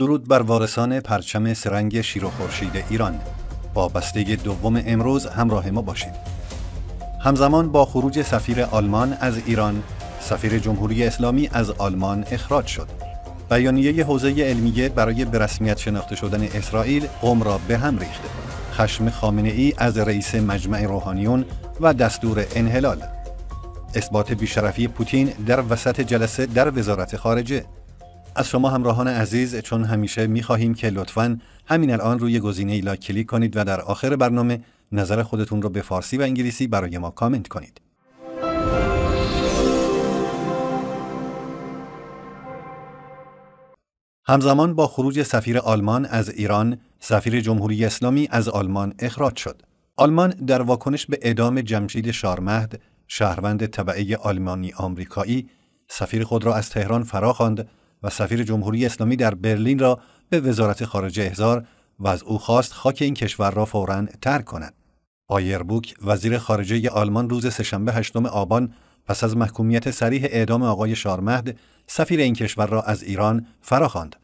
درود بر وارثان پرچم سرنگ شیر و خورشید ایران با بسته دوم امروز همراه ما باشید همزمان با خروج سفیر آلمان از ایران سفیر جمهوری اسلامی از آلمان اخراج شد بیانیه حوزه علمیه برای به رسمیت شناخته شدن اسرائیل قوم را به هم ریخته خشم خامنه ای از رئیس مجمع روحانیون و دستور انحلال اثبات بیشرفی پوتین در وسط جلسه در وزارت خارجه از شما همراهان عزیز چون همیشه میخواهیم که لطفا همین الان روی گزینه لا کلیک کنید و در آخر برنامه نظر خودتون رو به فارسی و انگلیسی برای ما کامنت کنید. همزمان با خروج سفیر آلمان از ایران، سفیر جمهوری اسلامی از آلمان اخراج شد. آلمان در واکنش به اعدام جمشید شارمهد، شهروند طبعه آلمانی آمریکایی، سفیر خود را از تهران فراخواند. و سفیر جمهوری اسلامی در برلین را به وزارت خارجه احضار و از او خواست خاک این کشور را فورا ترک کند. آیربوک وزیر خارجه آلمان روز سهشنبه هشتم آبان پس از محکومیت سریح اعدام آقای شارمهد سفیر این کشور را از ایران فراخواند.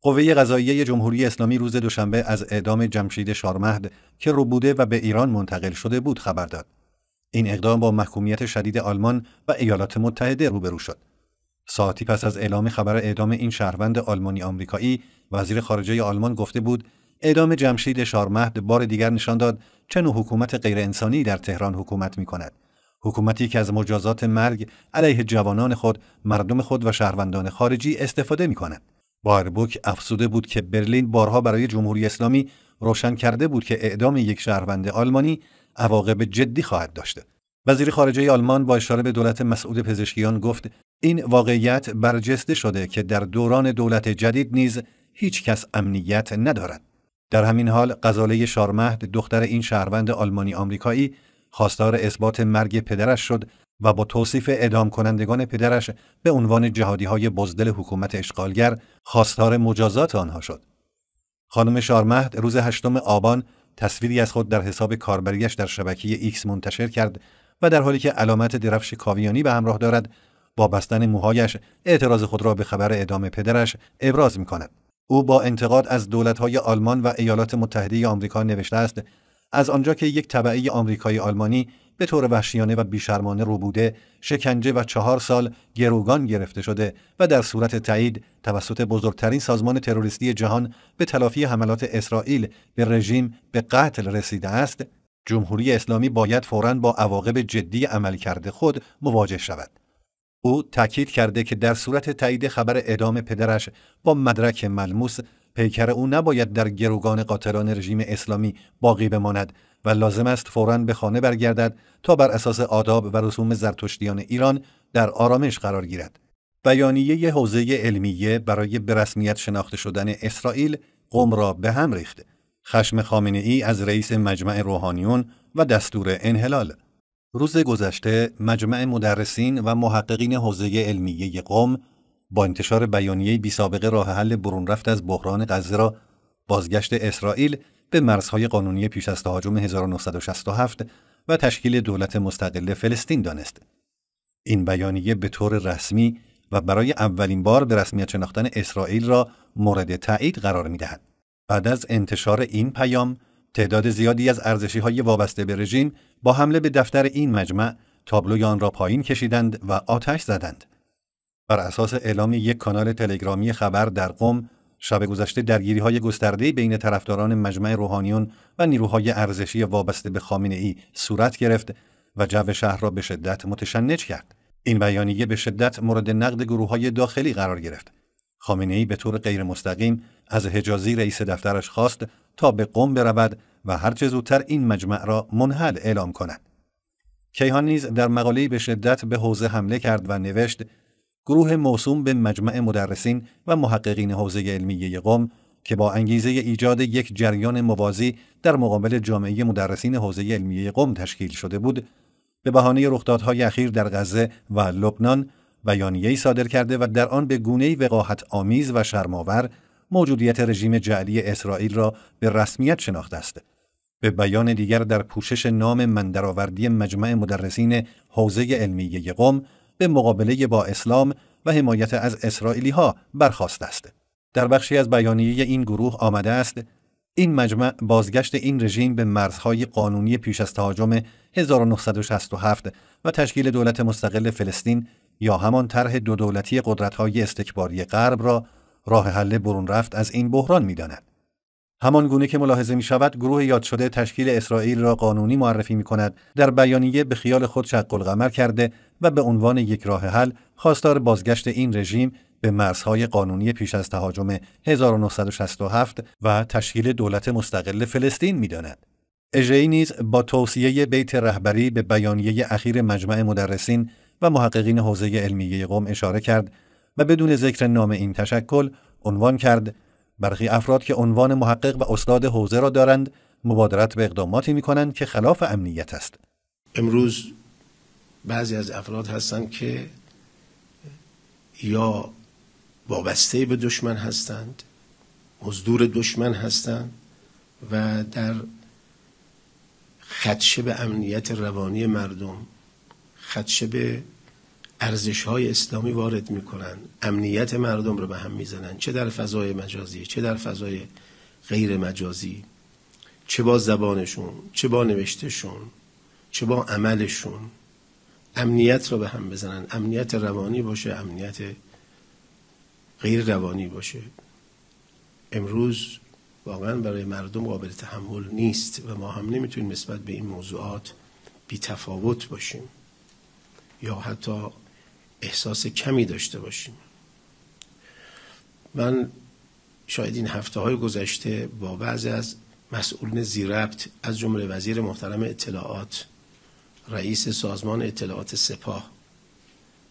قوه قضاییه جمهوری اسلامی روز دوشنبه از اعدام جمشید شارمهد که روبوده و به ایران منتقل شده بود خبر داد. این اقدام با محکومیت شدید آلمان و ایالات متحده روبرو شد. ساعتی پس از اعلام خبر اعدام این شهروند آلمانی آمریکایی وزیر خارجه آلمان گفته بود اعدام جمشید شارمهد بار دیگر نشان داد چه نوع حکومت انسانی در تهران حکومت می کند. حکومتی که از مجازات مرگ علیه جوانان خود، مردم خود و شهروندان خارجی استفاده می کند. باربوک افسوده بود که برلین بارها برای جمهوری اسلامی روشن کرده بود که اعدام یک شهروند آلمانی عواقب جدی خواهد داشته. وزیر خارجه آلمان با اشاره به دولت مسعود پزشکیان گفت این واقعیت برجسته شده که در دوران دولت جدید نیز هیچ کس امنیت ندارد. در همین حال قزاله شارمهد دختر این شهروند آلمانی آمریکایی خواستار اثبات مرگ پدرش شد و با توصیف ادام کنندگان پدرش به عنوان جهادی های بزدل حکومت اشغالگر خواستار مجازات آنها شد. خانم شارمهد روز هشتم آبان تصویری از خود در حساب کاربریش در شبکه ایکس منتشر کرد و در حالی که علامت درفش کاویانی به همراه دارد با بستن موهایش اعتراض خود را به خبر اعدام پدرش ابراز می کند. او با انتقاد از های آلمان و ایالات متحده آمریکا نوشته است از آنجا که یک طبعه آمریکایی آلمانی به طور وحشیانه و بیشرمانه بوده، شکنجه و چهار سال گروگان گرفته شده و در صورت تایید توسط بزرگترین سازمان تروریستی جهان به تلافی حملات اسرائیل به رژیم به قتل رسیده است جمهوری اسلامی باید فوراً با عواقب جدی کرده خود مواجه شود. او تاکید کرده که در صورت تایید خبر اعدام پدرش با مدرک ملموس پیکر او نباید در گروگان قاتلان رژیم اسلامی باقی بماند و لازم است فوراً به خانه برگردد تا بر اساس آداب و رسوم زرتشتیان ایران در آرامش قرار گیرد. بیانیه حوزه علمیه برای به شناخته شدن اسرائیل قوم را به هم ریخته خشم خامنه ای از رئیس مجمع روحانیون و دستور انحلال روز گذشته مجمع مدرسین و محققین حوزه علمیه قوم با انتشار بیانیه بی سابقه راه حل برون رفت از بحران غزه را بازگشت اسرائیل به مرزهای قانونی پیش از تهاجم 1967 و تشکیل دولت مستقل فلسطین دانست. این بیانیه به طور رسمی و برای اولین بار به رسمیت شناختن اسرائیل را مورد تایید قرار می بعد از انتشار این پیام تعداد زیادی از ارزشی های وابسته به رژیم با حمله به دفتر این مجمع تابلوی آن را پایین کشیدند و آتش زدند. بر اساس اعلام یک کانال تلگرامی خبر در قم شب گذشته درگیری های گسترده بین طرفداران مجمع روحانیون و نیروهای ارزشی وابسته به خامنه ای صورت گرفت و جو شهر را به شدت متشنج کرد. این بیانیه به شدت مورد نقد گروه های داخلی قرار گرفت. خامنه ای به طور غیر مستقیم از حجازی رئیس دفترش خواست تا به قم برود و هرچه زودتر این مجمع را منحل اعلام کند. کیهان نیز در مقاله‌ای به شدت به حوزه حمله کرد و نوشت گروه موسوم به مجمع مدرسین و محققین حوزه علمیه قم که با انگیزه ایجاد یک جریان موازی در مقابل جامعه مدرسین حوزه علمیه قم تشکیل شده بود به بهانه رخدادهای اخیر در غزه و لبنان بیانیه‌ای صادر کرده و در آن به گونه‌ای وقاحت آمیز و شرم‌آور موجودیت رژیم جعلی اسرائیل را به رسمیت شناخته است. به بیان دیگر در پوشش نام مندرآوردی مجمع مدرسین حوزه علمیه قوم به مقابله با اسلام و حمایت از اسرائیلی ها برخواست است. در بخشی از بیانیه این گروه آمده است این مجمع بازگشت این رژیم به مرزهای قانونی پیش از تهاجم 1967 و تشکیل دولت مستقل فلسطین یا همان طرح دو دولتی قدرت‌های استکباری غرب را راه حل برون رفت از این بحران میدانند همان گونه که ملاحظه می شود گروه یاد شده تشکیل اسرائیل را قانونی معرفی می کند در بیانیه به خیال خود شق القمر کرده و به عنوان یک راه حل خواستار بازگشت این رژیم به مرزهای قانونی پیش از تهاجم 1967 و تشکیل دولت مستقل فلسطین میداند. داند نیز با توصیه بیت رهبری به بیانیه اخیر مجمع مدرسین و محققین حوزه علمیه قوم اشاره کرد و بدون ذکر نام این تشکل عنوان کرد برخی افراد که عنوان محقق و استاد حوزه را دارند مبادرت به اقداماتی می کنند که خلاف امنیت است امروز بعضی از افراد هستند که یا وابسته به دشمن هستند مزدور دشمن هستند و در خدشه به امنیت روانی مردم خدشه به ارزش های اسلامی وارد میکنن امنیت مردم رو به هم میزنن چه در فضای مجازی چه در فضای غیر مجازی چه با زبانشون چه با نوشتشون چه با عملشون امنیت رو به هم بزنن امنیت روانی باشه امنیت غیر روانی باشه امروز واقعا برای مردم قابل تحمل نیست و ما هم نمیتونیم نسبت به این موضوعات بی تفاوت باشیم یا حتی احساس کمی داشته باشیم من شاید این هفته های گذشته با بعضی از مسئولین زیربط از جمله وزیر محترم اطلاعات رئیس سازمان اطلاعات سپاه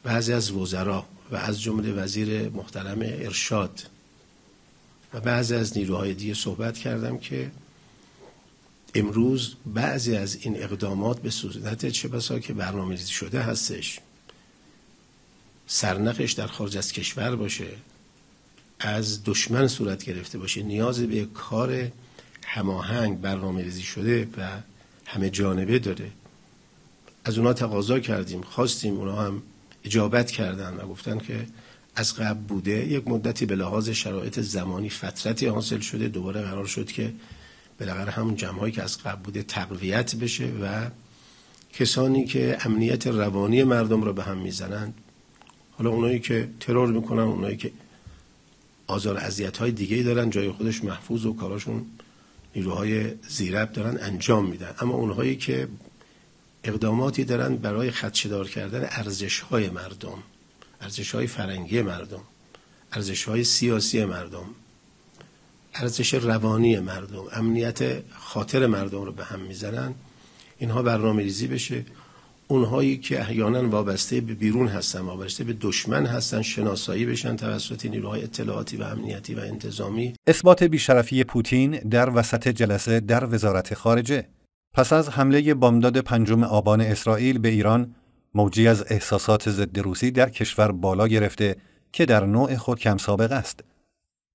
بعضی از وزرا و از جمله وزیر محترم ارشاد و بعضی از نیروهای دیگه صحبت کردم که امروز بعضی از این اقدامات به صورت چه بسا که برنامه‌ریزی شده هستش سرنخش در خارج از کشور باشه از دشمن صورت گرفته باشه نیاز به کار هماهنگ برنامه ریزی شده و همه جانبه داره از اونا تقاضا کردیم خواستیم اونا هم اجابت کردن و گفتن که از قبل بوده یک مدتی به لحاظ شرایط زمانی فترتی حاصل شده دوباره قرار شد که بالاخره همون جمعهایی که از قبل بوده تقویت بشه و کسانی که امنیت روانی مردم را به هم میزنند حالا اونایی که ترور میکنن اونایی که آزار اذیت های دیگه دارن جای خودش محفوظ و کاراشون نیروهای زیرب دارن انجام میدن اما اونهایی که اقداماتی دارن برای خدشدار کردن ارزش های مردم ارزش های فرنگی مردم ارزش های سیاسی مردم ارزش روانی مردم امنیت خاطر مردم رو به هم میزنن اینها برنامه ریزی بشه اونهایی که احیانا وابسته به بیرون هستن وابسته به دشمن هستن شناسایی بشن توسط نیروهای اطلاعاتی و امنیتی و انتظامی اثبات بیشرفی پوتین در وسط جلسه در وزارت خارجه پس از حمله بامداد پنجم آبان اسرائیل به ایران موجی از احساسات ضد روسی در کشور بالا گرفته که در نوع خود کم سابق است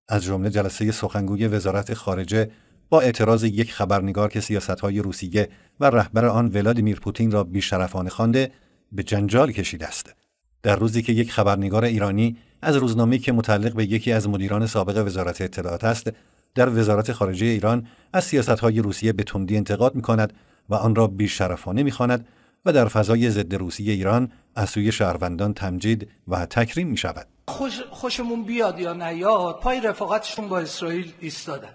از جمله جلسه سخنگوی وزارت خارجه با اعتراض یک خبرنگار که های روسیه و رهبر آن ولادیمیر پوتین را بیشرفانه خوانده به جنجال کشیده است در روزی که یک خبرنگار ایرانی از روزنامه‌ای که متعلق به یکی از مدیران سابق وزارت اطلاعات است در وزارت خارجه ایران از های روسیه به تندی انتقاد می‌کند و آن را بیشرفانه می‌خواند و در فضای ضد روسیه ایران از سوی شهروندان تمجید و تکریم می شود. خوشمون بیاد یا نیاد پای رفاقتشون با اسرائیل ایستادن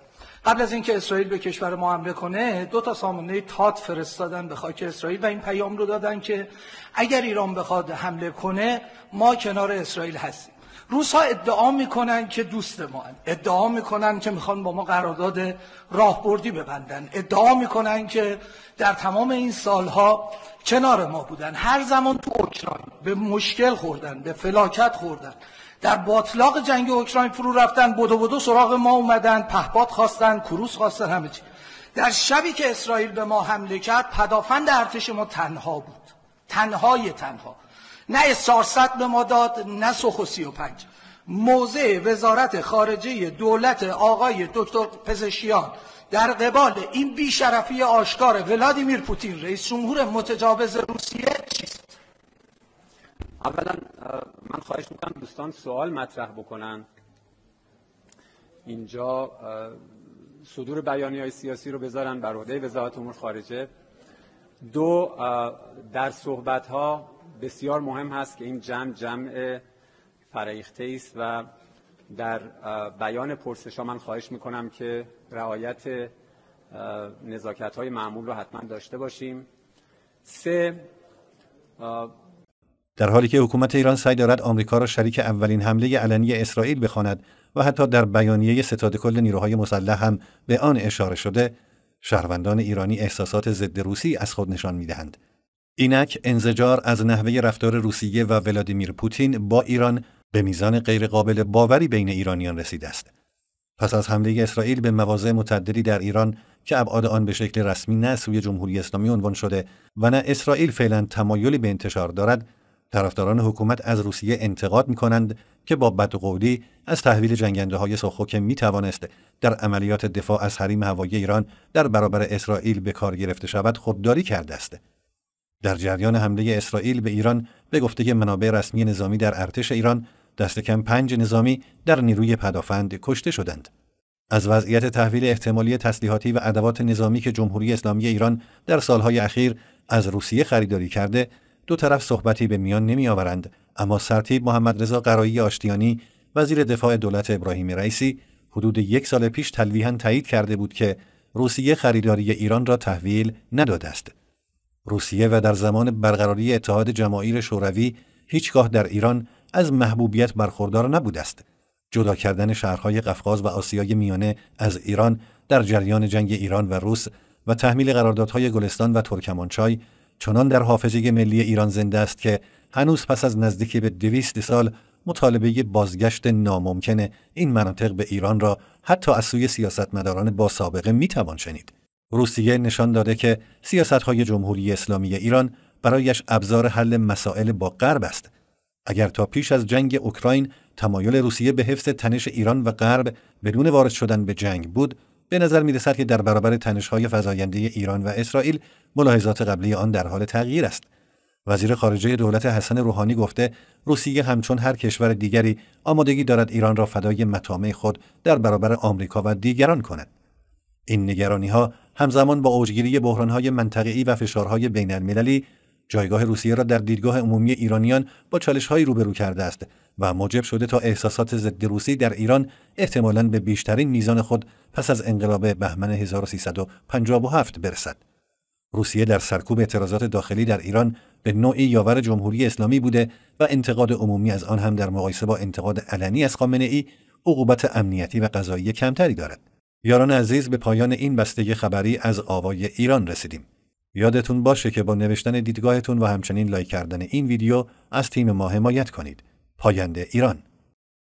قبل از اینکه اسرائیل به کشور ما حمله کنه دو تا سامانه تات فرستادن به خاک اسرائیل و این پیام رو دادن که اگر ایران بخواد حمله کنه ما کنار اسرائیل هستیم روس ها ادعا میکنن که دوست ما هن. ادعا میکنن که میخوان با ما قرارداد راهبردی ببندن ادعا میکنن که در تمام این سالها کنار ما بودن هر زمان تو اوکراین به مشکل خوردن به فلاکت خوردن در باطلاق جنگ اوکراین فرو رفتن بدو بدو سراغ ما اومدن پهپاد خواستن کروس خواستن همه چی در شبی که اسرائیل به ما حمله کرد پدافند ارتش ما تنها بود تنهای تنها نه سارست به ما داد نه سخ و سی و پنج موضع وزارت خارجه دولت آقای دکتر پزشیان در قبال این بیشرفی آشکار ولادیمیر پوتین رئیس جمهور متجاوز روسیه چیست اولا من خواهش میکنم دوستان سوال مطرح بکنن اینجا صدور بیانی های سیاسی رو بذارن بر عهده وزارت امور خارجه دو در صحبت ها بسیار مهم هست که این جمع جمع فرایخته است و در بیان پرسش ها من خواهش میکنم که رعایت نزاکت های معمول رو حتما داشته باشیم سه در حالی که حکومت ایران سعی دارد آمریکا را شریک اولین حمله علنی اسرائیل بخواند و حتی در بیانیه ستاد کل نیروهای مسلح هم به آن اشاره شده شهروندان ایرانی احساسات ضد روسی از خود نشان میدهند اینک انزجار از نحوه رفتار روسیه و ولادیمیر پوتین با ایران به میزان غیرقابل باوری بین ایرانیان رسیده است پس از حمله اسرائیل به مواضع متعددی در ایران که ابعاد آن به شکل رسمی نه سوی جمهوری اسلامی عنوان شده و نه اسرائیل فعلا تمایلی به انتشار دارد طرفداران حکومت از روسیه انتقاد می کنند که با بدقولی از تحویل جنگنده های که می توانست در عملیات دفاع از حریم هوایی ایران در برابر اسرائیل به کار گرفته شود خودداری کرده است. در جریان حمله اسرائیل به ایران به گفته منابع رسمی نظامی در ارتش ایران دست کم پنج نظامی در نیروی پدافند کشته شدند. از وضعیت تحویل احتمالی تسلیحاتی و ادوات نظامی که جمهوری اسلامی ایران در سالهای اخیر از روسیه خریداری کرده دو طرف صحبتی به میان نمی آورند اما سرتیب محمد رضا قرایی آشتیانی وزیر دفاع دولت ابراهیم رئیسی حدود یک سال پیش تلویحا تایید کرده بود که روسیه خریداری ایران را تحویل نداده است روسیه و در زمان برقراری اتحاد جماهیر شوروی هیچگاه در ایران از محبوبیت برخوردار نبود است جدا کردن شهرهای قفقاز و آسیای میانه از ایران در جریان جنگ ایران و روس و تحمیل قراردادهای گلستان و ترکمانچای چنان در حافظه ملی ایران زنده است که هنوز پس از نزدیکی به دویست سال مطالبه بازگشت ناممکن این مناطق به ایران را حتی از سوی سیاستمداران با سابقه میتوان شنید. روسیه نشان داده که سیاست های جمهوری اسلامی ایران برایش ابزار حل مسائل با غرب است. اگر تا پیش از جنگ اوکراین تمایل روسیه به حفظ تنش ایران و غرب بدون وارد شدن به جنگ بود، به نظر می رسد که در برابر تنش‌های فضاینده ایران و اسرائیل ملاحظات قبلی آن در حال تغییر است. وزیر خارجه دولت حسن روحانی گفته روسیه همچون هر کشور دیگری آمادگی دارد ایران را فدای مطامع خود در برابر آمریکا و دیگران کند. این نگرانی ها همزمان با اوجگیری بحران های منطقه‌ای و فشارهای بین‌المللی. جایگاه روسیه را در دیدگاه عمومی ایرانیان با چالش روبرو کرده است و موجب شده تا احساسات ضد روسی در ایران احتمالاً به بیشترین میزان خود پس از انقلاب بهمن 1357 برسد. روسیه در سرکوب اعتراضات داخلی در ایران به نوعی یاور جمهوری اسلامی بوده و انتقاد عمومی از آن هم در مقایسه با انتقاد علنی از خامنه ای عقوبت امنیتی و قضایی کمتری دارد. یاران عزیز به پایان این بسته خبری از آوای ایران رسیدیم. یادتون باشه که با نوشتن دیدگاهتون و همچنین لایک کردن این ویدیو از تیم ما حمایت کنید. پاینده ایران